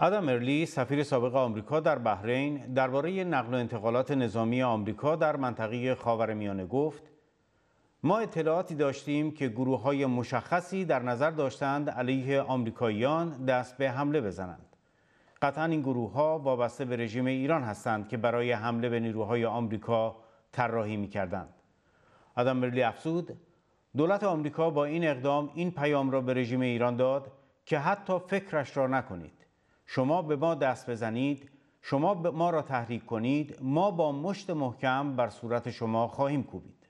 آدام ارلی سفیر سابق آمریکا در بحرین درباره نقل و انتقالات نظامی آمریکا در منطقه خاورمیانه گفت ما اطلاعاتی داشتیم که گروه های مشخصی در نظر داشتند علیه آمریکاییان دست به حمله بزنند قطعا این گروه ها وابسته به رژیم ایران هستند که برای حمله به نیروهای آمریکا طراحی می کردند مرلی ارلی افزود دولت آمریکا با این اقدام این پیام را به رژیم ایران داد که حتی فکرش را نکنید شما به ما دست بزنید شما ما را تحریک کنید ما با مشت محکم بر صورت شما خواهیم کوبید